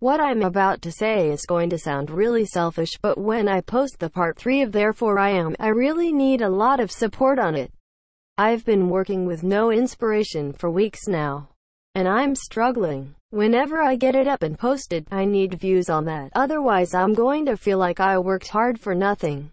What I'm about to say is going to sound really selfish, but when I post the part 3 of Therefore I Am, I really need a lot of support on it. I've been working with no inspiration for weeks now, and I'm struggling. Whenever I get it up and posted, I need views on that, otherwise I'm going to feel like I worked hard for nothing.